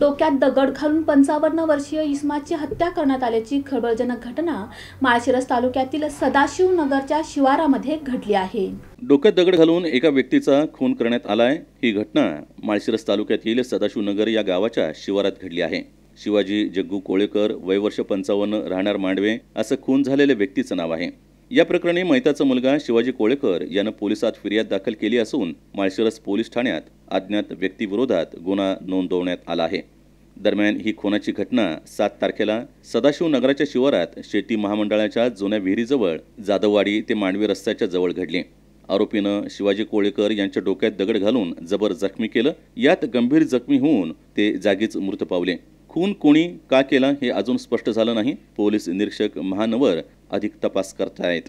डोक्यात दगड घालून पंचावन्न वर्षीय इस्माची हत्या करण्यात आल्याची खळबळजनक घटना माळशिरस तालुक्यातील सदाशिव नगरच्या शिवारामध्ये घडली आहे डोक्यात दगड घालून एका व्यक्तीचा खून करण्यात आलाय ही घटना माळशिरस तालुक्यातील सदाशिव नगर या गावाच्या शिवारात घडली आहे शिवाजी जग्गू कोळेकर वयवर्ष पंचावन्न राहणार मांडवे असं खून झालेल्या व्यक्तीचं नाव आहे या प्रकरणी मैताचा मुलगा शिवाजी कोळेकर यानं पोलिसात फिर्याद दाखल केली असून माळशिरस पोलीस ठाण्यात अज्ञात व्यक्तीविरोधात गुन्हा नोंदवण्यात आला आहे दरम्यान ही खुनाची घटना सात तारखेला सदाशिव नगराच्या शिवारात शेती महामंडळाच्या जुन्या विहिरीजवळ जाधववाडी ते मांडवी रस्त्याच्या जवळ घडली आरोपीनं शिवाजी कोळेकर यांच्या डोक्यात दगड घालून जबर जखमी केलं यात गंभीर जखमी होऊन ते जागीच मृत पावले खून कोणी का केला हे अजून स्पष्ट झालं नाही पोलीस निरीक्षक महानवर अधिक तपास करतायत